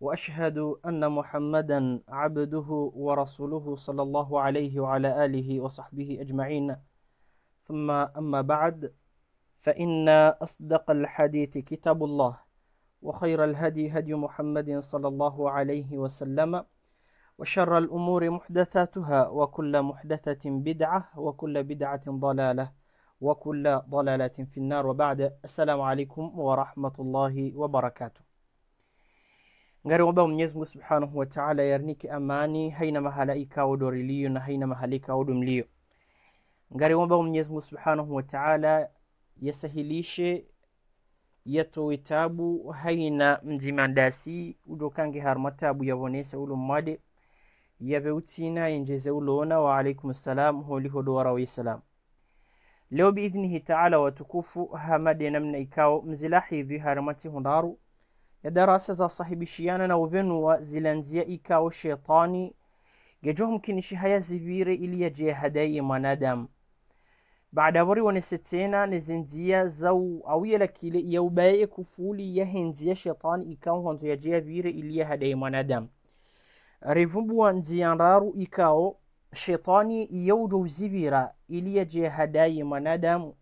واشهد ان محمدا عبده ورسوله صلى الله عليه وعلى اله وصحبه اجمعين ثم اما بعد فان اصدق الحديث كتاب الله وخير الهدي هدي محمد صلى الله عليه وسلم وشر الامور محدثاتها وكل محدثه بدعه وكل بدعه ضلاله وكل ضلاله في النار وبعد السلام عليكم ورحمه الله وبركاته ngari oba mwenyezi mungu subhanahu wataala yarniki amani haina mahala ikao dorilio na haina mahala ikao dumlio ngari oba mwenyezi mungu subhanahu wataala yasahilishe yatowe tabu haina mzima dasi udokange harma tabu yabonesa ulummade yabe utina yenjeze ulona wa alaikum salam holihodo warawi salam leo biidhnihi taala watukufu hamade namna ikao mzilahi dhi haramati hundaru ya darasa za sahibishiana na uvenwa zilanzia ikao shetani gejohumkinishi haya zivire iliyaje hadaye mwanadamu baada wari wonese tena nezinzia zau awiyela kile yaubaye kufuli yahenzia shetani ikao honzo yajea vire iliya hadaye mwanadamu rivumbuwa nzia ndaru ikao shetani yaujo zivira iliyaje hadaye mwanadamu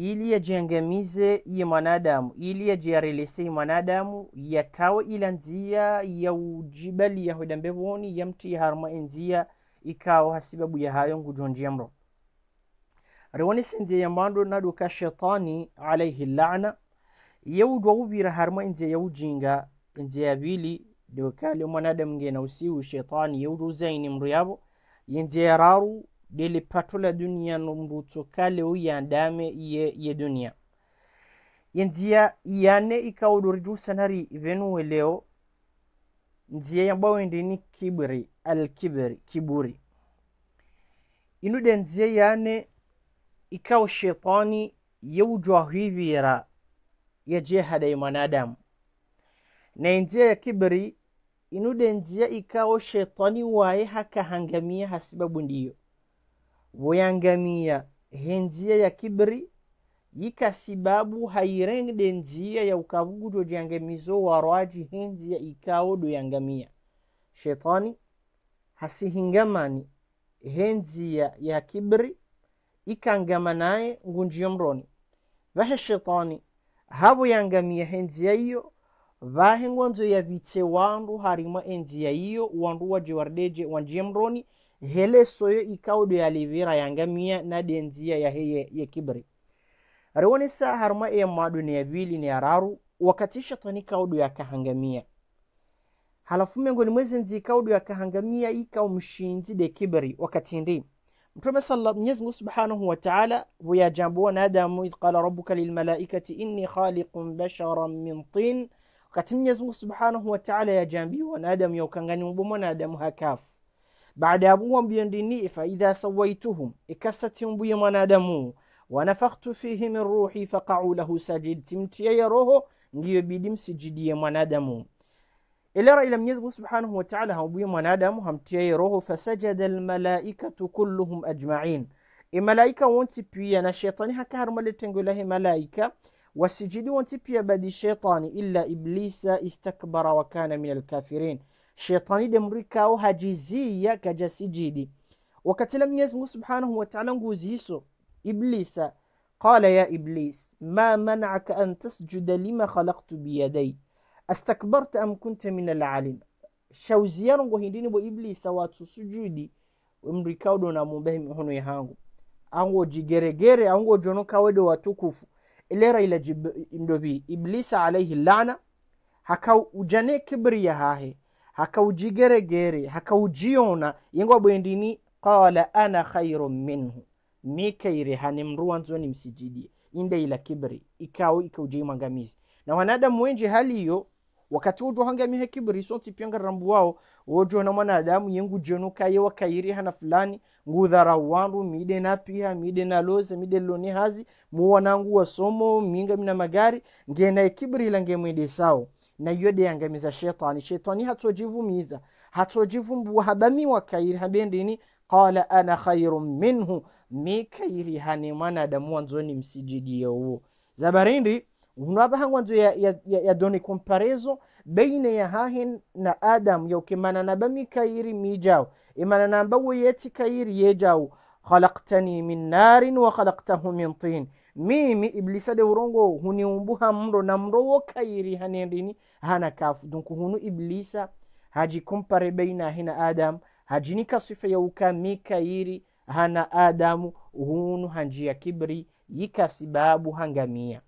ili yajiangamize iye mwanadamu, ili yajiarelese iye mwanadamu, yatawe ila nzia nziya yaujibali yahweda mbevoni yamti yaharuma enziya ikawo hasibabu ya hayo ngujonjia mro rewonesenzeya mbando nadoka shetani alaihi lana yewudwa wuvira haruma enziya yaujinga enziya yavili dokale mwanadamu ngena usiu shetani yewudwa uzaini mro yavo yenziya raru ɗele patola dunia no mbuto kale o yandame ye, ye dunia yenzia njia yane ikawuduridu sanari venuwe leo njia yambayo ndini kibri kibri kiburi de njia yane ikawa shetani yeujwahivira yaje hadai mwanadamu na njia ya kibri inude njia ikawa shetani haka hakahangamia hasibabu ndiyo Voyangamia he ya kibri sibabu hairende nziya ya ukavugu jojangamizo warwaji henzia ikao doyangamia shetani hasihingamani he nziya ya kibri ikangama naye ngunjiyo mroni vahe shetani havoyangamia he nziya iyo vahe ngonzo vitse wandu harimwa enzia iyo wandu wajewardeje wanjie wanjiye hele soyo i ya livira yanga ngam miya nade en jiya yahe ye kibre aɗa woni sa har ma e maɗo ne ya wili ne araru wakati shatani kawɗoya ka hangamia halafu miongoni mwezi nzi kawɗoya ya kahangamia i kaw mshinji de kibri wakati ndi mtume sala mnyezi mungu subhanahu wa taala huya huyajambua wanadamu idh qala rabbuka lilmalaikati inni khaliqun basharan min tin wakati mwenyezi mungu subhanahu wa taala yajambiwa wanadamu yaukangani mbo nadamu hakafu بعد أبوهم بيندني فإذا سويتهم إكستهم بي منادمو ونفخت فيه من روحي فقعوا له ساجد تمتي يا روحو نجي بيدم سجد يا منادمو إلا رأي لم يزبو سبحانه وتعالى هم بي منادمو هم تي روحو فسجد الملائكة كلهم أجمعين الملائكة وانتي بي أنا شيطاني هكهر ملتنقو له ملائكة وسجدوا وانتي بي بدي شيطاني إلا إبليس استكبر وكان من الكافرين shetani demri kao hajiziya kaja sijidi wakatila mwenyezi subhanahu wataala nguzi iblisa qala ya iblis ma manacaka an tasjuda lima khalaqtu biyadai astakbarta am kunta min alalim shauziyarongo hindini bo iblisa watu sujudi mri kao yahangu ango jigeregere ango jono watukufu ilera ila jib, ndobi iblisa alaihi lana hakau ujane kibri yahahe hakaujigeregere hakaujiona ingwa bwendini qala ana khairu minhu mikaire hanimruwanzoni msijidie inde ila kibri ikao ikawo mwangamizi na wanadamu wenje hali hiyo wakati wodwahangamihe kibri sonti pyanga rambu wao wojona mwanadamu yengujonukaye wakairi hana fulani ngudharau wandu mide napiha mide naloze mide loni hazi muwanangu wasomo minga mina magari ngenaye kibri ila ngemwende sao na iyo deyangamiza shetani shaitani hatsojivumiza hatsojivumbua habamiwa kairi habendini qala ana khairu minhu mi mikairi hane mwanadamu wanzoni msijidie uwo zabarindi unabahangwanzo ya, ya, ya, ya doni komparezo beine ya hahin na adamu yaukimana na bami kairi mijao imana na mbawo yeti kairi yejao khalaqtani min narin wa khalaqtahu min tini mimi iblisa iblisade wurongo huniumbuha mro na mro wo kayiri hanendini hana kafu donc hunu iblisa haji kumpare baina hina adam hajinika sifa ya uka ukami kayiri hana adamu hunu hanji ya kibri yika sibabu hangamia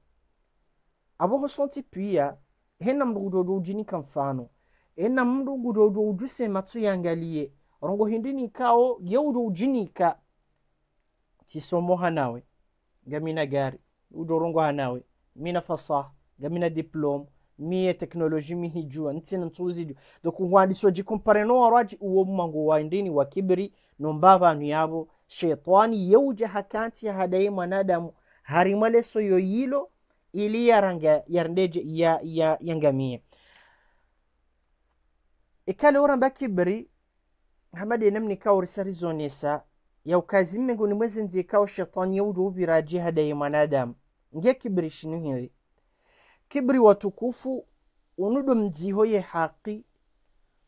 abo hosonti pia hena mrudodo ujini kamfano hena mrudodo ujuse matu yangalie rongo hindi hindini kao ujini ka tisomoha nawe gamina gari udorongo hanawe mina fasaha gamina diplome miye teknoloji mihijua ntsina ntsuzijua donc uhwandisi no nowarwaji uwo mmango wa ndini wa no nomba anu yabo shetani yeuja hakanti hadaye mwanadamu so yoyilo ili yaranga yarndeje ya, ya, yangamie ikale mbaki kibiri hamade nemni kawrisari zonesa ya ukazi ni mwezi nzi مەگونمەزن shetani ya شەتانیە و raji hada ya manadamu. هێری kibri hili. Kibri watukufu mziho ye haki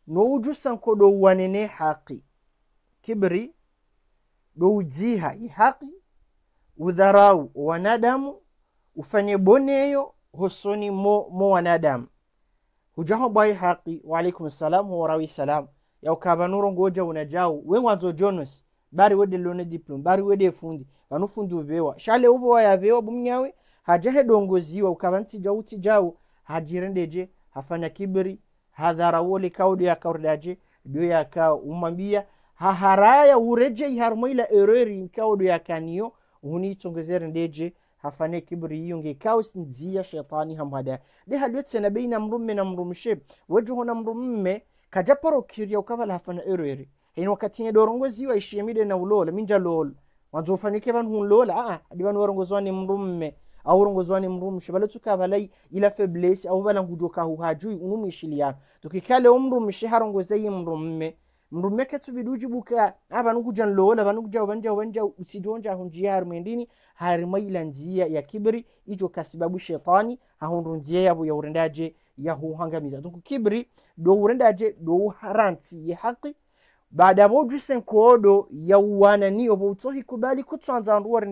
noujusa nkodo wanene haki kibri do ujiha ye haki udharau wanadamu ufanye boneyo hosoni mo, mo wanadamu hujaho bai haki wa wa salamu, waalaikum salam horawi salam yaukabanurongoja unajau wanzo jonusi bari wede lone diplom bari wedde efundi vanufundi uvewa shale uvo wayavewa bumnyawe haja hedongoziwa ukavantsija utsijawo hajirendeje hafanya kibri hadhara wole kaudo yakauridaje dio yaka umambia haharaya urejei harmoila erori kaudo yakaniyo hunitsongezere ndeje hafane kibri nge kaus nzia shetani hamhada de halwetsena beina mrumme na mrumshe wejuho na mrumme kajaporo kiria ukavala hafana ereri hen yaani wakkati e ɗo rongozi wa ishi miɗen nawloola min jalool wanzo fani keɓan hun loola aa aɗi wan warongo zwanim rumme awrongo zwanim rumshi shibala tuka lai ila faiblesse au bala ngudoka huhajui unumishiliano tukikale umrumshi harongo zayi mrumme mrumme ketu biduji buka avanukujan loola vanukuja vanja vanja usidonja hunjia harumendini harimaila njia ya kibri ijo kasibabu shetani hahundu njia yabo ya urendaje ya huhangamiza tuku kibri do urendaje do haranti ye haqi baada bojwise nkoodo yauwanani obo utohikubali kutsanza andu wa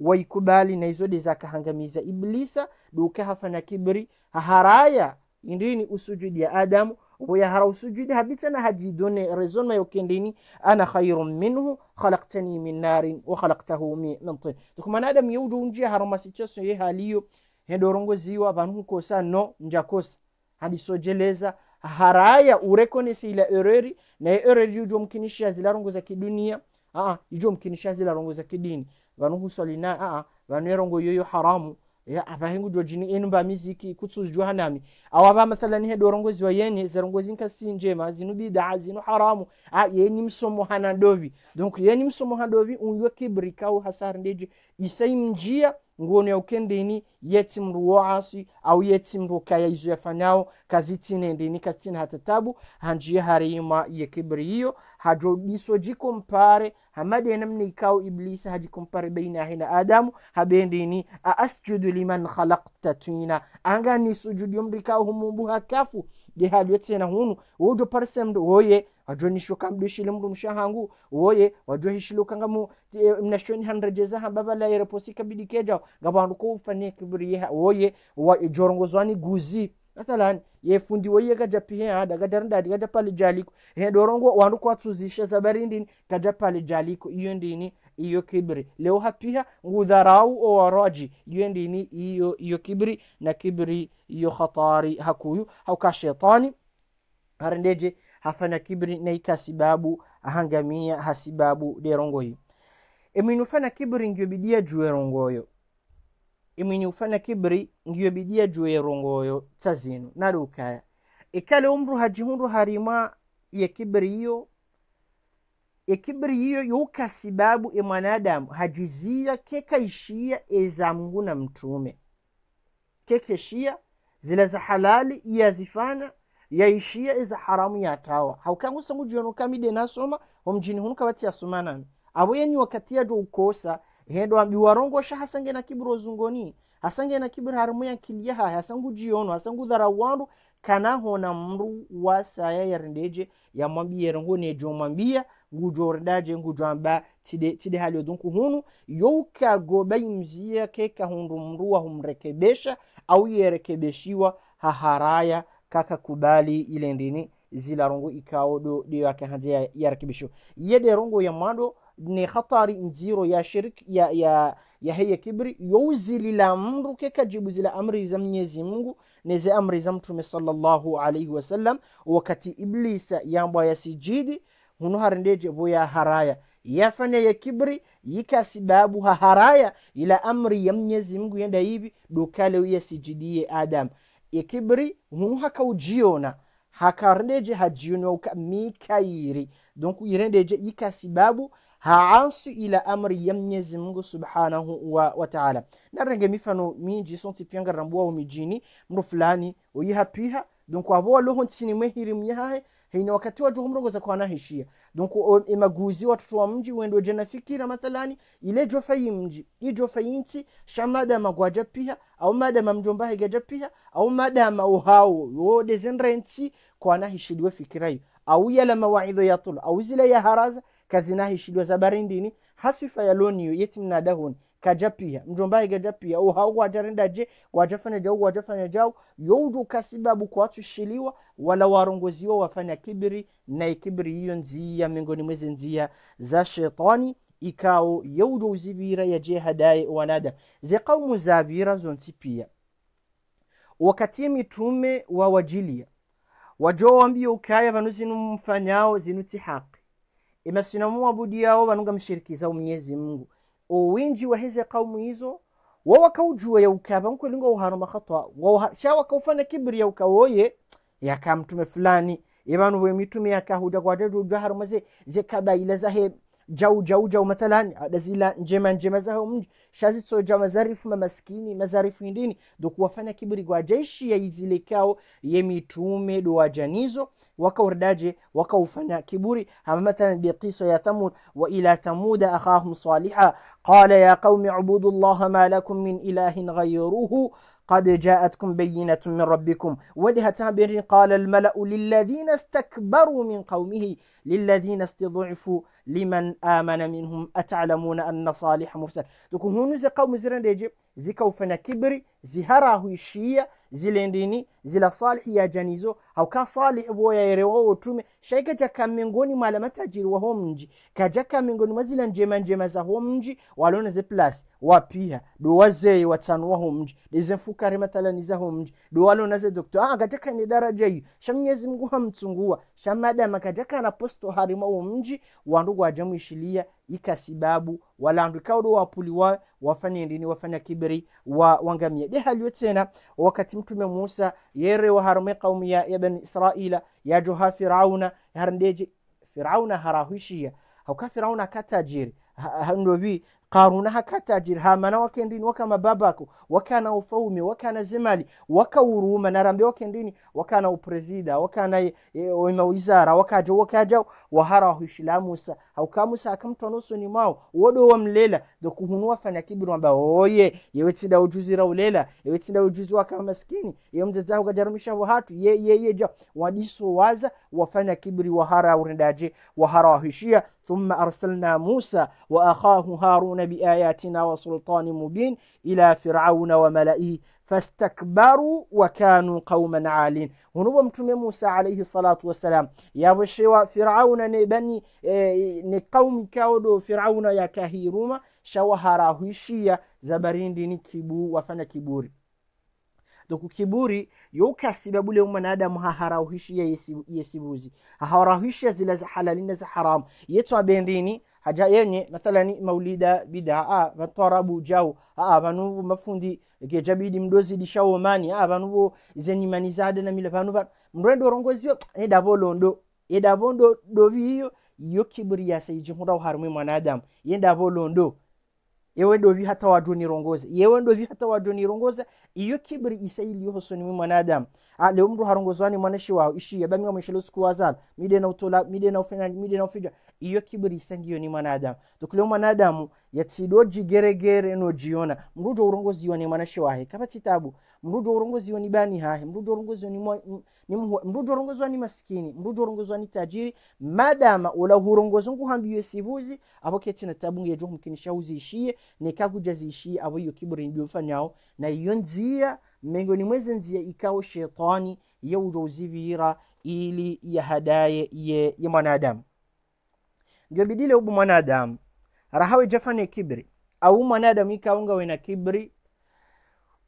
waikubali na izode zakahangamiza iblisa dukahafa na kibri haharaya indini usujudi ya adamu ويهرى السجود هبتنا هجيدون رزون ما يكندني أنا خير منه خلقتني من نار وخلقته من طين تكما نادم يودو نجي هرى ما سيتشسو يهاليو ziwa زيوا kosa no njakosa hadi hadisojeleza haraya urekonesi ila ereri naye ereri yujomkinisha zilarongo za kidunia aa ah, ah, yujomkinisha zilarongo za kidini vanuhusolina aa ah, vanerongo yoyo haramu ya apahengu jojini enu mba miziki kutsuzi juhanami awava mathalani he dorongozi wa yene zarongozi nka si njema zinu bidaa zinu haramu a yeni msomo hanadovi dovi donc yeni msomo hanadovi dovi unywe kibri kau hasar ndeje isai mjia nguono ya yeti mru waasi au yeti mru kaya izo yafanyao kazitine ndeni hatatabu hanjia harima ye kibri hiyo hajodiso jikompare hamade ikao iblisi hajikompare baina yahe adamu habendeni aasjudu liman khalakta twina anga ni sujudi omri humumbu hakafu je yetena hunu wojo parsemdo woye adronishokam mu mushahangu eh, woye wadrohishilukangamu mnashoni handrajezaha mbabala yereposika bidikeja ngabandu ko ufane kiburi yeha woye jorongozwani guzi ye fundi woye kajapihe ada kadarndadi kajapali jaliko he dorongo wandu kwatsuzisha zabarindini kajapali jaliko iyo ndini iyo kibri leo hapiha ngudharau waraji iyo ndini iyo iyo kibri na kibri iyo khatari hakuyu hauka shetani harendeje hafana kibri naika sibabu ahangamia hasibabu emini ufana kibri ngiobidia juwe rongoyo ufana kibri ngiobidia juwe rongoyo tsazino nalukaya ikale umru hajihundu harima ya kibri iyo ya kibri iyo yuka sibabu emwanadamu hajizia kekaishia eza mungu na mtume kekeshia zila za halali yazifana yaishia iza haramu ya yatawa haukangusa ngujira nokamide nasoma omjini hunu kabati yasumanami abo yeni wakati yato ukosa hedo ambi warongosha hasange na kibro zungoni hasange na kibro haramu ya kilia kiliyaha hasangu jiono hasangu dharawandu kanahona mru wa saya rongo yarendeje yamwambi ngujo nejomwambia ngujo amba tide, tide hali dunku hunu youkagoba imzia keka hundu mru wahumrekebesha au yerekebeshiwa haharaya kaka kubali ile ndini zila rongo ikawo ɗo ɗo yake hande yarakibisho yeɗe rongo ya maɗo ni hatari nziro ya shirk ya, ya, ya heya kibri yuzi lila mru keka jibu zila amri za mnyezi mungu za amri za mtume sallallahu alaihi wasallam wakati iblisa yambwa ya sijidi huno harendeje bo ya haraya yafanya ya kibri yika sababu haraya ila amri ya mnyezi mungu yenda hivi dukale ya sijidi ya adam ikibri hunu hakaujiona hakarendeje hajionauka mikairi donc irendeje ikasibabu haansu ila amri ya mwenyezi mungu subhanahu wa, wa taala narenge mifano minji sontipiangarambua umijini mndu fulani oyihapiha donc abo walohontisini mehiri myahahe haina wakati watu za kwana hishia donc emaguzi watoto wa mji wendo fikira mathalani ile jofa i ijofa yinsi shamada magwaja piha au madama mjomba hegaja piha au madama uhao yo dezenrensi kwana hishidwe fikira hiyo au yala mawaidho ya tulu au zile ya haraza kazina hishidwa za barindini hasifa yaloniyo yetimnadahoni kajapiha mjombaye gajapiha uhau wajarendaje wajafanya jau wajafanya jau yondu kasibabu kwachushiliwa wala warongoziwa wafanya kibiri na kibiri hiyo nzia miongoni mwezi nzia za shetani ikao yaudu uzivira yaje hadaye wanadamu ze kaumu zavira zonsi pia wakati mitume wa wajilia wajowambia ukaya vanu zinu mfanyao zinuti haki imasinamua budi yao vanunga mshirikiza mwenyezi mungu wa hizi kaumu hizo wo wakaujuwa yauka bankulinga makhatwa sha wakaufana kibiri yauka woye yaka mtume fulani ibanu we mitume yakahuda kwate haro maze zekabaila zahe جو جو جو مثلا دزيلا جما جما زهو شازي سو جو زريف ما مسكيني ما زريف ويندين دوك وفانا كبري قوا جيشي يا يزيلي يمي تومي دو جانيزو وكا ورداجي وكا وفانا كبري هما مثلا دي يا ثمود وإلى ثمود أخاهم صالحا قال يا قوم اعبدوا الله ما لكم من إله غيروه قد جاءتكم بينة من ربكم ولها تابرين قال الملأ للذين استكبروا من قومه lilladhina istid'ufu liman amana minhum atalamuna anna saliha mursal tukuhunuze kaumu zirendeje zikaufanya kibri ziharahuishia zilendini zila salih yajanizo hauka salih boyayerewawo utume shaikaja miongoni mwa alamatajiri wa kajaka miongoni mwa njema njema za ho mji waloneze plus wapiha duwazeyi watsanu wa ho mji dizemfukare mathalani za ho mji duwalonaze doktor ni daraja hiyo shamnyezi mngu shamadama kajaka anaposa gosto harimo omuji wandu ajamu ishilia ikasibabu walandu ikawdo wapuli wa wafanya ndini wafanya kibiri wa wangamia de haliyo tena wakati mtume musa yere wa harme kaumu ya, ya bani israila yajoha firauna harndeje firauna harahuishia hauka firauna katajiri ndo handovi qaruna hakata jirhamana wakendini wakama babako wakana ufaume wakana zemali wakauruma narambe wakendini wakana upresida wakana e, eh, wizara wakaja wakaja waharahu islamusa haukamusa akamtonosoni mao wodo wamlela dokuhunua fanya kibiru amba oye yewetinda ujuzi raulela yewetinda ujuzi waka maskini yemzetahu kajarumisha wahatu ye ye ye jo wadiso waza wafanya kibri wahara urendaje waharahishia ثم أرسلنا موسى وأخاه wa بآياتنا mubin ila firauna wa وملئه fastakbaru wakanu qauman alin hunubo mtume musa alaihi salatu wassalam yaboshewa firauna ne bani e, ne qaumi kaodo firauna yakahiruma shawaharahuishia zabarindi ni kibu wafanya kiburi dokukiburi yokasiba bule umwanadamu haharauhishiya yesibuzi haharauhishiya zila za na za haramu yetu abendini haja yenye mathalani maulida bida a vatwarabu jau a vanu mafundi gejabidi mdozi dishawo mani zenimani na mila vanu va rongoziyo edavolondo edavondo dovi yo kiburi yasaijuhurau mwanadamu yendavolondo yewe ndovi hata wadonirongoza yewe ndovi hata wadonirongoza iyo kibri isa iliyohosonimi mwanadamu ale ah, umru harongozwani mwanashi wao ishi wa mwishelo siku wazal mide na utola mide na ufina mide na ufija iyo kiburi isangiyo ni mwanadamu dokule mwanadamu yatsido jigeregere nojiona mrujo urongoziwa ni wahe kapa titabu mrudu mrujo urongoziwa ni bani hahe mrujo urongoziwa ni, mwa, ni mwa, mrujo urongoziwa ni maskini mrujo urongoziwa ni tajiri madama ula hambi yu sivuzi abo na tabu ngejo humkinisha uzishiye nekakuja zishiye abo iyo kiburi ndio mfanyao na iyo nzia mengo ni mwezi nzia ikawo shetani ya yeujo uzivira ili ya hadaye ya mwanadamu jobidile ubu mwanadamu rahawe jafane kibri au mwanadamu ikaunga wena kibri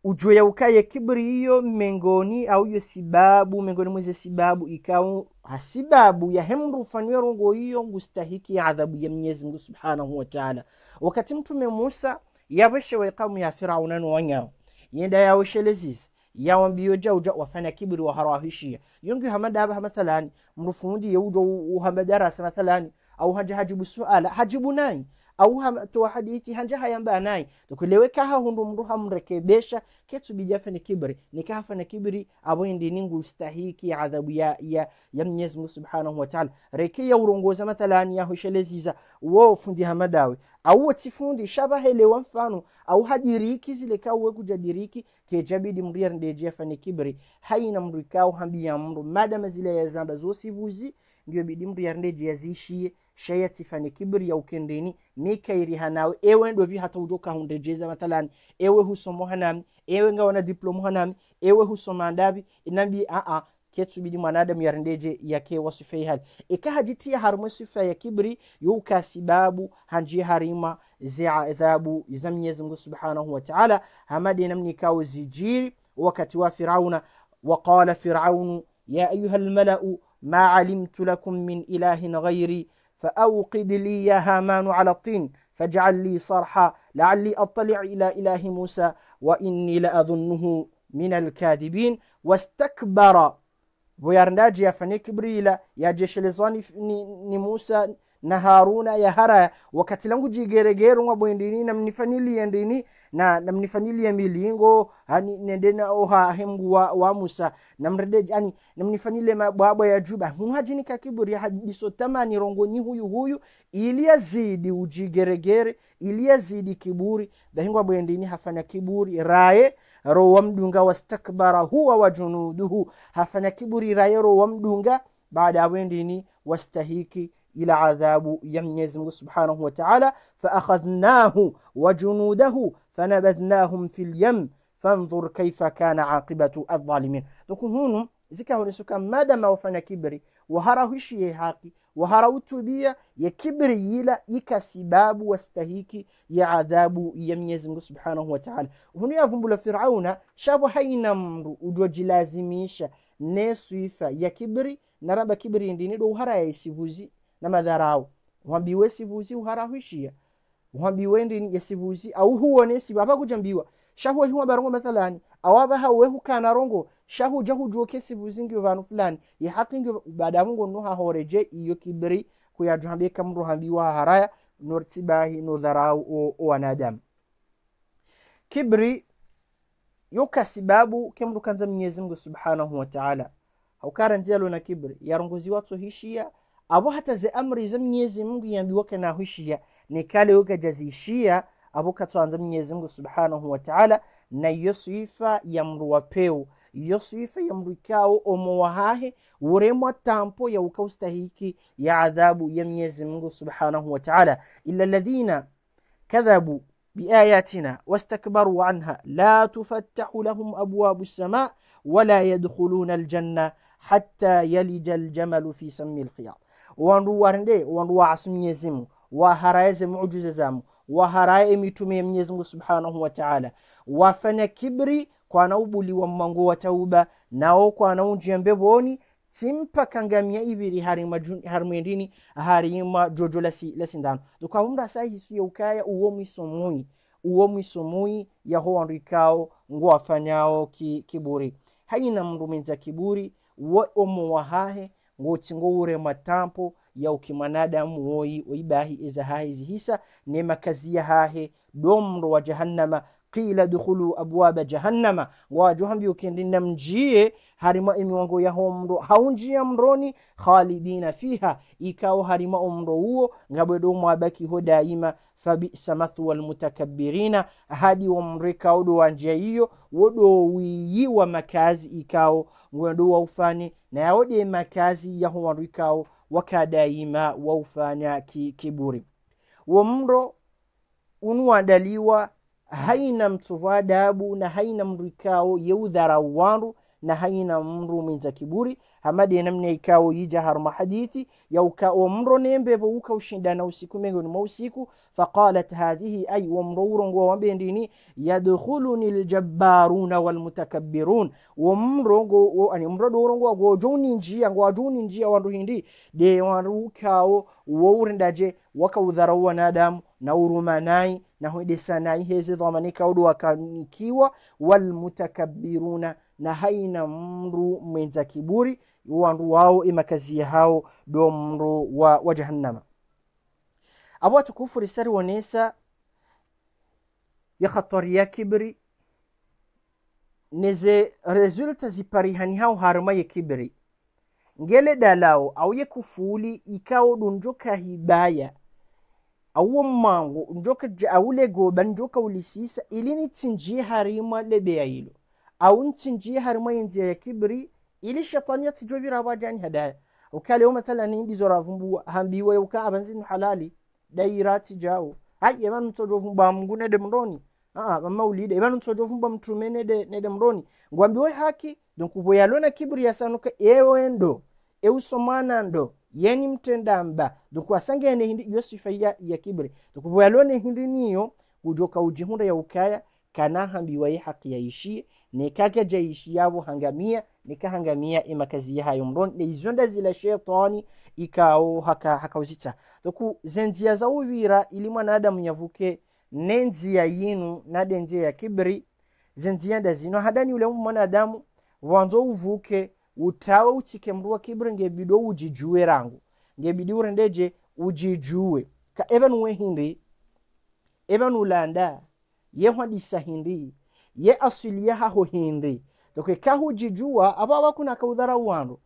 ujue yaukaye kibri hiyo mengoni au yo sibabu mengoni mweze sibabu ikau hasibabu ya hemru ufanwe rongo hiyo ngustahiki adhabu ya mwenyezi mungu subhanahu wa ta'ala wakati mtume musa yaweshewe kaumu ya firaunanu wanyao yenda yaweshelezizi yawambiyo jauja wafanya kibri waharahishia yongi hamadaba mathalani mrufundi yeuja uhamadharasa mathalani au hajahajibu suala hajibu nai au hamtoa hadithi hanja hayamba nai ha hundu mndu hamrekebesha ketu bijafe ni kibri nikahafana kibri aboindi ningu stahiki adhabu ya, ya, ya mwenyezi mungu subhanahu wa Ta'ala reke ya urongoza ya yahosheleziza wo fundi hamadawe au watifundi shabahelewa mfano au hadiriki zile kawe kujadiriki kejabidi mndu yarndejea fani kibri haina mndu hambi ya mndu madama zile ya zamba zosivuzi ndiyo bidi mndu yarndejea ziishiye shayati fani kibri ya ukendeni mikairi hanawe ewe ndo vi hata ujoka hunde jeza matalan ewe husomo hanami ewe nga wana diplomo hanami ewe husoma ndavi inambi a a ketsubidi mwanadamu yarendeje yake wasifei hali hajiti ya harumwe sifa ya kibri yuka sibabu hanji harima ze adhabu za mwenyezi mgu subhanahu wa taala hamadi namni kawo zijiri wakati wa firauna Wakala firaunu ya ayuhal malau ma alimtu lakum min ilahin ghairi فأوقد لي يا هامان على الطين فاجعل لي صرحا لعلي أطلع إلى إله موسى وإني لأظنه من الكاذبين واستكبر ويرناجي يفني كبريلا يا jeshi lizoni يا Musa na Haruna ya haraya wakati langu jigeregeru mwa bwendini na mnifanilie na namnifanyilie milingo ani nendena oha hemgu wa, wa musa namrede ani namnifanile mabwabwa ya juba muhajini kakiburi hajiso tamani rongonyi huyu huyu azidi ujigeregere azidi kiburi dahingwa bwendini hafanya kiburi raye wa mdunga wastakbara huwa junuduhu hafanya kiburi raye wa mdunga baada ya wastahiki إلى عذاب ينزم سبحانه وتعالى فأخذناه وجنوده فنبذناهم في اليم فانظر كيف كان عاقبة الظالمين دوكو هون زكا هون سوكا مادا ما وفانا كبري وهره شيء هاقي وهره توبية يكبري يلا يكا سباب واستهيكي يعذاب يميزم سبحانه وتعالى هون يظن بلا فرعون شابو هاي نمر ودوجي لازميش نسويفا يكبري نرابا كبري اندين دو هرا يسيبوزي na madharau wambiwe sivuzi uharahwishia wambiwe ndini yesibuzi au huone sivu apa kujambiwa shahu hiwa barongo mathalani awaba hawe hukana rongo shahu jahu joke sivuzi ngiyo vanu fulani ya haki ngiyo baada mungu nuha horeje iyo kibri kuyajuhambie kamru hambiwa haraya nortibahi no dharau o wanadamu kibri yoka sibabu kamru kanza mwenyezi mungu subhanahu wa ta'ala haukaranjalo na kibri yarongozi watu hishia abu hata ze amri za mnyezi Mungu na nahushia ni kale ukajazishia abo katwanza mnyezi Mungu subhanahu wa ta'ala na iyo sifa ya mru wapeu iyo sifa ya mru ikao omo wahahe uremwa tampo ya uka ustahiki ya athabu ya mnyezi Mungu subhanahu wa ta'ala illa alladhina kadhabu بآياتنا واستكبروا عنها لا تفتح لهم أبواب السماء ولا يدخلون الجنة حتى يلج الجمل في سم الخياط wandu warinde wandu waasu mnyezimu mungu waharaye ze muujuze zamu waharaye emitume ya subhanahu wa taala wafanya kibri kwanaubuliwa mmangu wa tauba nao kwanaunjia mbeboni simpaka ngamia iviri harimwendini harima jojo la sindano dokwa munda sahi uwo mwisomui uwo mwisomui yaho wandu ikao ngwafanyao ki, kiburi haina mndu menza kiburi we omo wahahe ngowure matampo ya ukimanadamu woyi oyibahi eza hahe zihisa ne ya hahe domro wa jahannama qila dukhulu abwaba jahannama ngwajohambi ukendina mjie harima emiwango yaho mndo haunjia mroni khalidina fiha ikawo harima omro huo ngabwedomwabaki ho daima fabisa mathwa lmutakabirina hadi wamrika odo wa njia hiyo wodo wiyiwa makazi ikao ufani na yaode makazi yaho warikao wakadaima waufanya ki kiburi womro unwadaliwa haina mtova dabu na haina mrikao yeudharau wandu na haina mru mwenza kiburi hamadi namna ikao yija harma hadithi ya uka mro nembe bo uka ushinda na usiku miongoni ni mausiku faqalat hadhihi ay wa mro urongo wambe ndini yadkhuluni aljabbaruna walmutakabbirun wa go ani mro do urongo go joni njia go joni njia wandu hindi de wandu kawo wo urindaje wakaudharau wanadamu na urumanai na sanai hezi dhamani kaudu wakanikiwa walmutakabbiruna na haina mru mwenza kiburi wandu wao imakazi yahao do mndu wa, wa jahannama abo watukufu risari wonesa yakhatari ya kibri neze resulta ziparihani hao harma ya kibri ngele dalao auye kufuli ikao dunjoka hibaya auwo mmango njoka awule goba njoka ulisisa ilini tinjie harima lebeya au ntinjie harima yenziya ya kibri ili shaitani shaitaniya tijobi rawa jani hadaya ukale ni indi zora vumbu hambiwe uka abanzin halali daira hai ya manu tojo vumba mungu nede mroni aa ah, ah, mama a ya manu tojo vumba mtume ne de ne de mroni ngwambiwe haki donc boyalona kibri endo ewe somana ndo yeni mtenda mtendamba donc asangene hindi yo sifa ya, ya kibri donc boyalona hindi niyo ujoka ujihunda ya ukaya kana hambiwe haki ya ishi kake jaishi yabo hangamia nikahangamiya emakazi yahayo muno neizonda zila shetani ikawo haka hakauzita doku zenzia za uvira ili mwanadamu yavuke nenjia yinu nade njia ya kibri zenzia nda zino hadani ule mwanadamu wanzo uvuke utawe uchike mruwa kibri ngebido ujijue rangu ngebidi urendeje ujijue ka even we hindi even ulanda ye yehwadisa hindi ye asili yahaho hindi donc ikahujijua abo abakunaka udharau wandu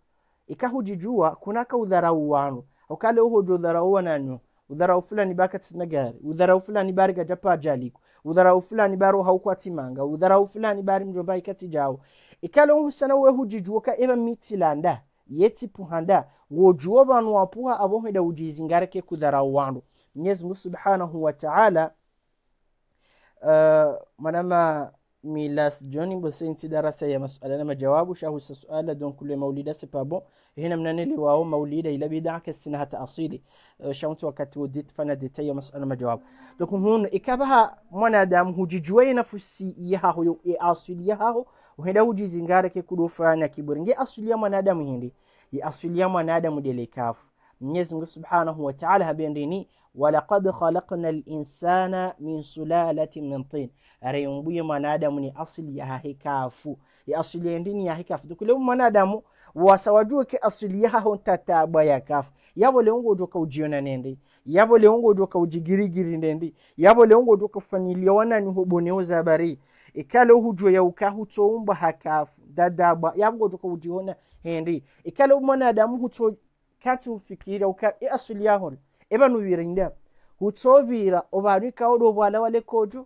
ikahujijua kunaka udharau wandu okale uhoja udharau wananyo udharau fulani bakatsina gari udharau fulani bari gajapa jaliko udharau fulani baro haukwatimanga udharau fulani bari mjomba ikati jao ikale sana uhusana wehujijua ka eba mitilanda yeti puhanda wojuo banu wapuha aboheda ujizingareke kudharau wandu mwenyezi mungu subhanahu wa taala uh, manama Milas John Bosensi darasa ya masala na majawabu shahusa suala don kule maulida c'est bon hina mnaneli wao maulida ila bid'a kasina hata asili euh, shaunti wakati udit fana detaya masala majawabu donc hun ikabaha mwanadamu hujijua nafsi yaho ya asili yaho henda hujizingara ke kudofana kiburi nge asili ya mwanadamu hindi ya asili ya mwanadamu delekafu Mwenyezi Mungu Subhanahu wa Ta'ala habendini walaqad khalaqna linsana min sulalatin min tin arayumbuye mwanadamu ni asili ya hikafu ya asili yendini ya hikafu tukule mwanadamu wasawajua ke asili hon tataba ya kaf yabo leongo ka ujiona nende yabo leongo ka ujigirigiri nende yabo leongo ka fanilia wana ni hoboneo zabari ikalo hujo ya ukahu to umba hakafu dadaba yabo ka ujiona hendi ikalo mwanadamu huto katu fikira uka asili hon evanuvira nyida utsovira ovanhu ikaudo vana vale kojo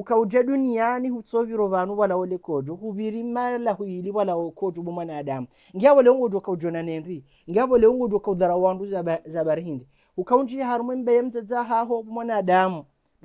ukaudya duniyani utsovira vanhu vanawo lekojo uviri mala huili vanawo kojo bomwana adamu ngeavoleungudi ukaujona nenri ngeavoleungudi ukaudhara wandu zabarihindi ukaunjia harumwe mbeye mdzadza haho bomwana adamu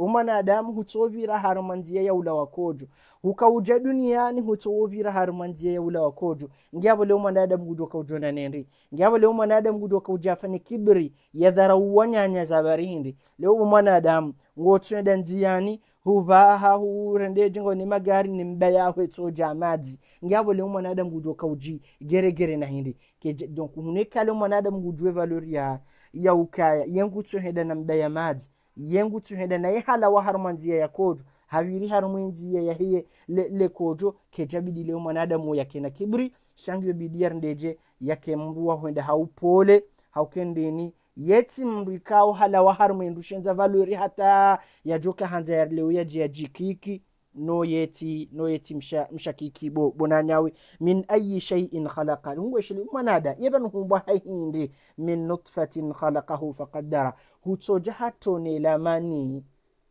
umwanadamu huchovira harumanziya yaula wakojo hukauja duniani hutovira huchovira harumanziya yaula wakojo ngiavo leo mwanadamu gudu wakaujona nendi ngiavo leo mwanadamu gudu wakauja afanye kibri yadharauwa nyanya za barihindi leo mwanadamu ngochwenda njiani huvaha hurendeje jingo ni magari ni mbayaho etsoja madzi ngiavo leo mwanadamu gudu wakauji geregere na hindi Keje, donc hunekale mwanadamu gujue valori ya ya ukaya yengutsoheda na mbaya madzi yengutuhenda naye hala wa harumu njia ya kojo haviri harumu njia ya hiye le, le kojo kejabidi leo mwanadamu ya kena kibri shangi shangyo bidiyar ndeje yake mruwa huenda haupole haukendeni yeti mndu ikao hala wa harumu shenza valuri hata ya joka hanza ya leo ya jia jikiki no yeti no yeti msha msha kiki bo bonanyawi min ayi shay'in khalaqa ngwe shili manada yeban humba hayinde min nutfatin khalaqahu faqaddara hucojaha tonelamaani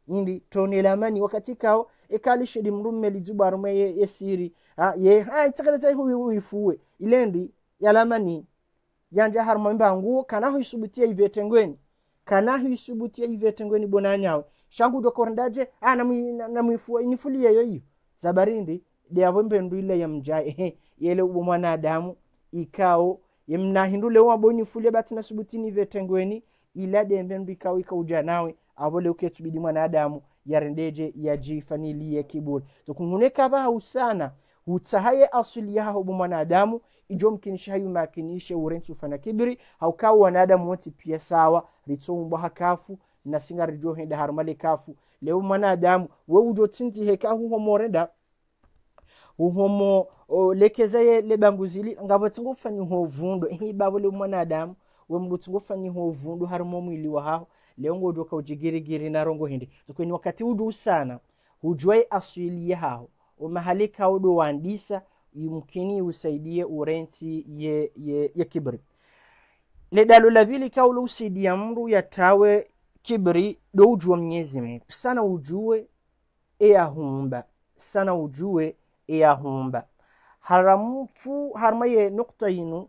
yĩndi tonelamani wakati kao ekali shedi mrume lijubarume ye, ye siri ha ye ha tsakaleta hu wifuwe ilendi ya yalamani janja harma mbangu kana hu isubutia ivetengweni kana hu isubutia ivetengweni bonanyawe shangu dokorndaje ha namwifuwa inifulie yo iyo zabarindi deavo mbendu ile mjae ehe yele ubo mwana adamu ikao yemnahindule wabonifulie bati nasubutini ivetengweni ilade mben bikawika ujanawe avole uketsubidi mwanadamu yarendeje yajifaniliye kiburi zokunguneka vahu sana hutsahaye asili yaho bu mwanadamu ijo mkinisha hayu makinishe urensi ufana kibiri haukawu wanadamu wanti pia sawa ritsombwa hakafu rijo henda harumale kafu leo mwanadamu we ujo tinti heka huhomorenda uhomo lekeza ye lebanguzili ngabotungu tsingufanyi ho vundo ihi bavo le mwanadamu we wemrutsi ngofanyiho vundu harimo mwili wa haho leo ngo ngodu ujigirigiri na rongo hindi zokweni wakati udu sana hujue asili ya yahaho umahalika udu waandisa yumkini usaidie urenti ye, ye, ye kibri nedalo la vili kaulu usaidia mru ya tawe kibri do ujua mnyezi mungu sana ujue e humba sana ujue e humba eyahumba haramufu harmaye nukta yinu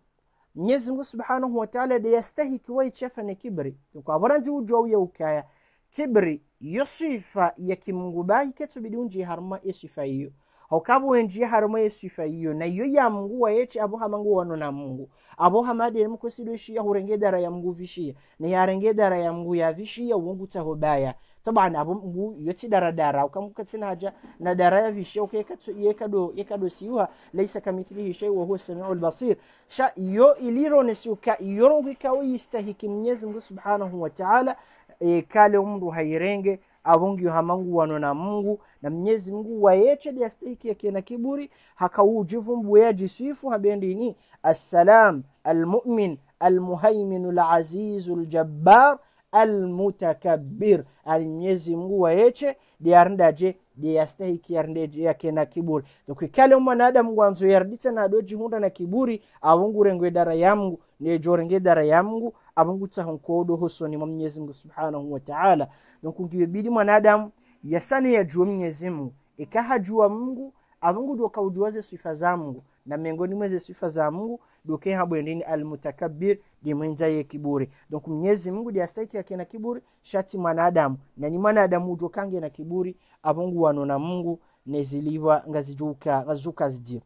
mnyezi mungu subhanahu wataala deyastahikiwa ichefa ni kibri ukwaboranzi ujowiye ukaya kibri yo sifa ya kimungu bahi ketubidi harma haruma esifa iyo hokaba wenjiye haruma esifa iyo nayo ya mungu wayeche abohama ngu wano na mungu abohama adere mukosidwe shiya hurenge dara ya mungu vishiya niyarenge dara ya mungu ya vishiya uwungutaho baya taban abun mbu yoti dara dara kam katin haja na dara ya vishe ke katso ye kado ye kado siwa laysa kamithlihi shay wa huwa samiul basir sha yo iliro ne suka yorongi kawi istahiki Mwenyezi Mungu Subhanahu wa Ta'ala e, kale umru hairenge avungi hamangu na Mungu na mnyezi Mungu wayeche diastahiki yake na kiburi hakauujivumbu yajisifu habendini assalam almu'min المهيمن العزيز الجبار almutakabbir ali mnyezi mungu wayeche diyarndaje diyastahiki yarndeje yake na kiburi dokwikale mwanadamu gwanzo yarditsa na adoji adojihunda na kiburi avungurengwe dara ya nejo nejorenge dara ya mungu avungutsa hunkodo husoni mwa mnyezi mungu subhanahu wataala nokungiwebidi mwanadamu yasane yajua mnyezi mungu ikahajua mungu avungu dokaujuaze sifa za mungu na miongoni mwezi sifa za Mungu duke habwendini almutakabbir ni mwenzaye kiburi. Donc Mwenyezi Mungu diastaiki yake na kiburi shati mwanadamu na ni mwanadamu ujokange na kiburi abungu wanona Mungu neziliwa ngazijuka ngazuka zidio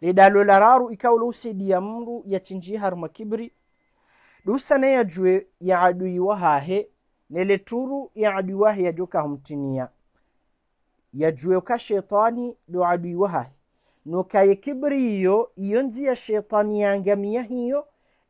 lidalo lararu ikaulousidia Mungu yatinji haruma kiburi dusa ne yajue ya adui wahahe neleturu ya adui wahe yajoka humtinia yajue ka shetani do adui wa hahe nuka ye kibriyo iyo nzi ya shetani yangamiya hiyo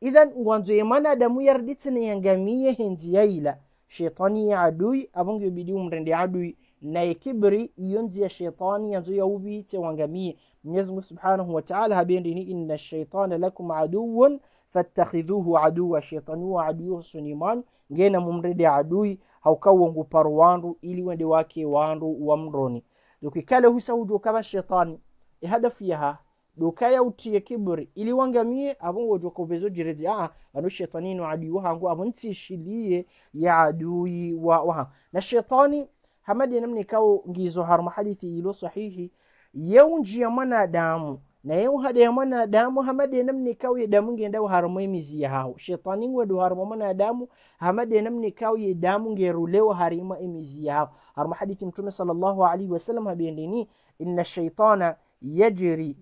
idhan wanzoye mwanadamu yarditsine yangamiye henzi ila shetani ya adui abongo yobidi umrende adui naye kibri iyo nzi ya shetani yanzo yaubitse wangamiye mwenyezi mungu subhanahu wataala habendini inna shaitana lakum aduwun fattakhidhuhu aduwa shetani wa aduyuhu suniman ngena mumrede adui haukawongu paru wandu ili wende wake wandu wamroni dokikale husahudu kama shetani ihadafu yaha dokayawutiye kiburi iliwangamiye abo wojwa kubezojereze aa ah, ano shetanini waadui wahangu abo ntsishiliye ya adui wa wahangu na shetani hamadi namne kawo ngizo haruma hadithi ilo sahihi yeunjia mwanadamu na yeu hada ya mwanadamu hamade namne kawo ye damu ngenda haruma emizi yahaho shetani ngwedo haruma mwanadamu hamade namne kawo ye damu ngerulewo harima emizi yahaho haruma hadithi mtume sallallahu alaihi wasallam habendeni inna shaitana yajri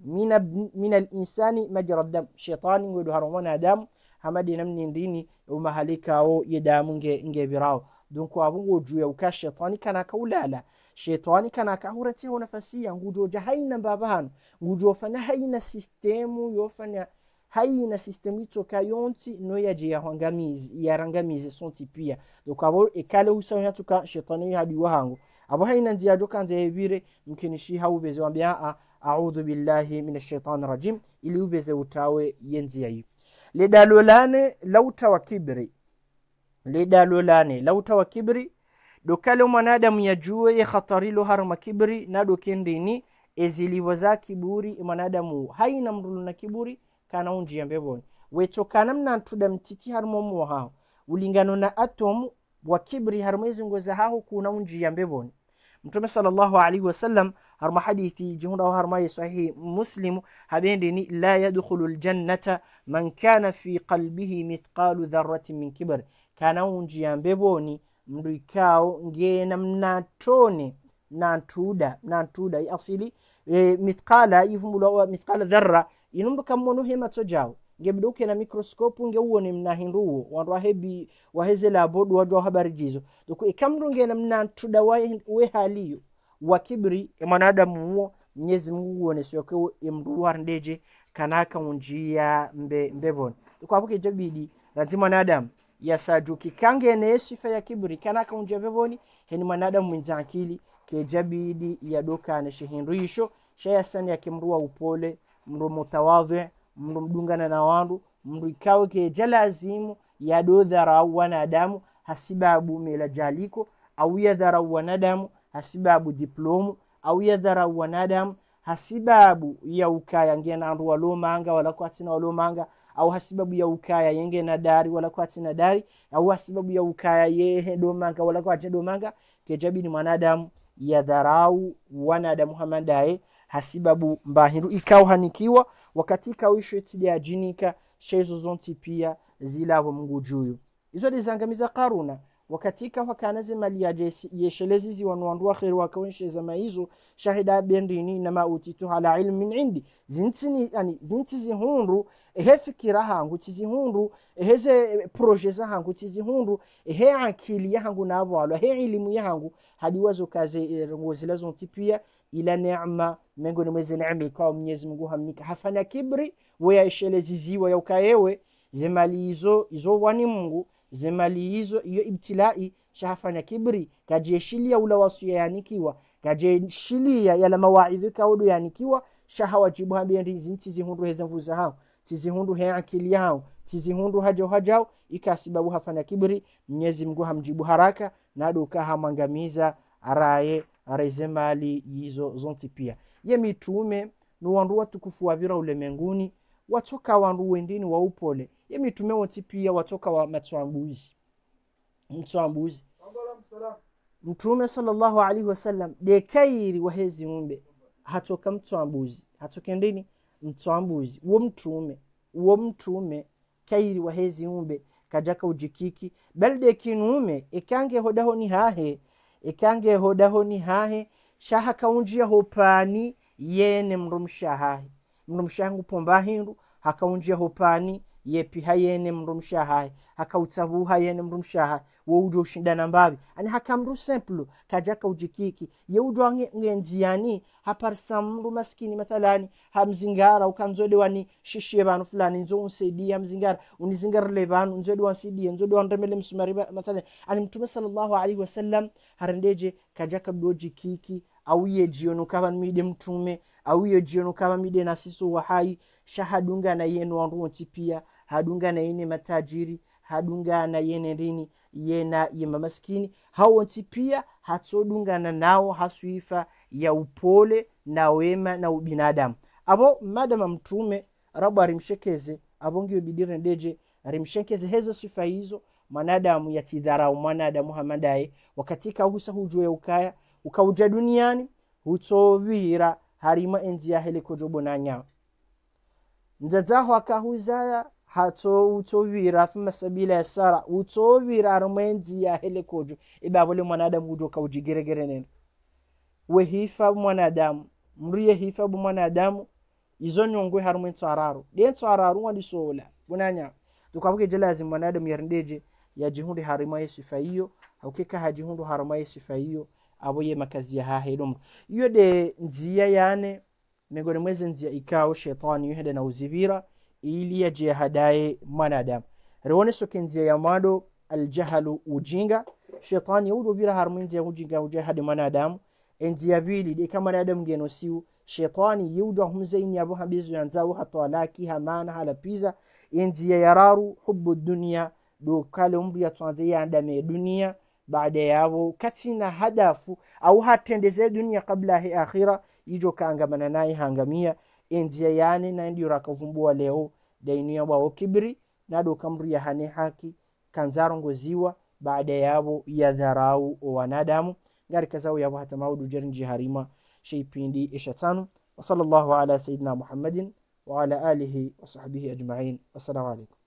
min al-insani majra dam shaytani ngeɗo haromona damu hamadi namni ndini uma halikawo ye damu nge nge birao donc abungo juu yauka shetani kana ka ulala shetani kana ka hurati kahureteho nafasia ngujoja haina mbabano ngujofana haina sistemu yofanya haina sistemu itoka yonti no ya hangamizi ya rangamizi sonti pia donc abo ekale husa yatuka shetani hadi wahango abo haina nziyajoka nzeyebire mkinishi haubeze wambia a audhu billahi min shaitani rajim ili ubeze utawe yenziya yi lidalolane lauta wa kibri lidalolane lauta wa kibri dokale mwanadamu yajuwe yekhatarilo harma kibri nado kendini eziliwoza kiburi mwanadamu haina mrulu na kiburi kana unjiya mbevoni wecokana mnantuda mtiti harimo muwahaho ulingano na atomu wa kibri harimo izingoza hao kuna unjiya mbevoni mtume sallallahu alaihi wasallam harma hadithi jihunda harma sahihi muslim habendi ni la yadkhulu aljannata man kana fi qalbihi mithqalu dharratin min kibar kana unjia mbeboni mndu ikao ngena mnatone nantuda nantuda asili e, mithqala ivumbulwa mithqala dharra inumdu kammono hematso jawo ngebdo ukena microscope ngeuwone mnahinduwo wandu wahebi waheze labo duwadwa habari jizo doko ikamdu ngena mnantuda we haliyo wa kibri e mwanadamu huo mnyezi mungu wonesokewo emduwar ndeje kana kaunjiya mbe mbebon tukwapuke jabidi ranti mwanadamu yasajukikange ene sifa ya kibri kana kaunjiya beboni heni mwanadamu mwinjankili ke jabidi yadokane shihinduisho shayasani yakimruwa upole mndu mutawadhi mndu mdungana na wandu mndu ikawe ke jalazimu yadodharau wanadamu hasibabu mela jaliko au dharau wanadamu hasibabu diplomu au yadharau wanadamu hasibabu ya ukaya na andu walomanga walako atina walomanga au hasibabu ya ukaya yenge na dari walako atina dari au hasibabu ya ukaya yehe domanga walako atina domanga kejabini mwanadamu yadharau wanadamu hamandaye hasibabu mbahiru ikao hanikiwa wakati kawisho tidia jinika shezo zonti pia zilavo mngu juyu izo lizangamiza karuna wakatika wakanazi mali ya yeshelezi ziwanwandu akhiri wakawensheza maizo shahida bendini nama utitu hala ilmu min indi zintini yani zinti zihundu ehe fikira hangu tizihundu ehe ze proje za hangu tizihundu ehe akili ya hangu navalo ehe ilimu ya hangu hadi wazo kaze eh, ngozila zonti pia ila neema ni mwezi neema ikawa mwenyezi mungu hamnika hafana kibri weyasheleziziwa yaukayewe zemali izo izo wani mungu zimali hizo hiyo ibtilai shahafanya kibri kajeshilia ula wasu yanikiwa kajeshilia yala mawaidhi kaudu yanikiwa shahawajibu hambia ntizihundu hezemvuza hao tizihundu he akili yao tizihundu hajao hajao ikasibabu hafanya kibri mnyezi mgu hamjibu haraka naduka hamwangamiza araye arezemali hizo zonti pia ye mitume ni wandu watukufu wavira ulemenguni watoka wandu wendini wa upole yɛmetume wɔ nti pii ɛwɔ toka wɔ mɛtoambuuzi mtoambuuzi mtume sallallahu alaihi wasallam dekairi wahezi umbe hatoka mtoambuzi hatoka ndini mtoambuzi uwo mtume uwo mtume kairi wahezi umbe kajaka ujikiki bal kinume ikange hodaho ni hahe ikange hodaho ni hahe shaha kaunjia hopani yene mrumshahahe mrumshahangu pombahindu hakaunjia hopani yepiha yene mndu mshahaye hakautsavuha yene mndu mshahaye wouja ushindana mbavi ani haka mndu semplu kaja kaujikiki yeujwa ngenziani haparisa samru maskini mathalani hamzingara ukanzwedwa wani shishie banu fulani nzo unsaidie hamzingara unizingara le banu unizingarile vanu nzwedwa nsaidie nzwedwa remele msumari mathalani ani mtume sallallahu alaihi wasallam harendeje kaja kabdo au ye jionu kava mide mtume au ye jionu kava mide nasisu wahai shahadunga na yenu wanruonti pia hadunga na yene matajiri hadunga na yene rini yena yema maskini hawonti pia hatsodungana nawo haswifa ya upole na wema na ubinadamu abo madama mtume rabu arimshekeze abongiyo bidire deje arimshekeze heza sifa hizo mwanadamu yatidharau mwanadamu hamadaye wakatika husa ya ukaya ukauja duniani hutovira harima enzi yahele kojobo na nyawo ndzadzaho akahuzaya hato uto wira thumma sabila sara uto wira armwendi ya hele kojo ibabole e mwanadamu ujo kaujigeregere neno wehifa mwanadamu mriye hifa mwanadamu izo nyongwe harumwe tsararu de tsararu wandi sola bunanya tukabuke je lazima mwanadamu yarindeje yajihundi harima yesifa hiyo haukeka hajihundu harima yesifa hiyo aboye makazi ya hahedum iyo de njia yane migoni mweze nzia ikao shetani yuhede na uzivira ili ajihadaye mwanadamu rewone sokenzie ya mado aljahalu ujinga shetani harmu harmunzia ujinga ujahade mwanadamu enzia vili deka mwanadamu genosiu shetani yewda humzaini abo habizu hatu alaki hamana hala halapiza enzia yararu hubu dunia do kale tuanze ya yandame dunia baada yavo katina hadafu au hatendeze dunia kabla he akhira ijo kaangamana naye hangamia enzia yane nayendiro akavumbua leo dainia bwao kibri nado kamri ya hane haki kanzarongoziwa baada yabo ya dharau wanadamu ngari kazao yao hata maudu jerinji harima sheipindi ishatano wa sallallahu ala sayidina muhammadin wa ala alihi wa sahbihi ajma'in wassalamu alaikum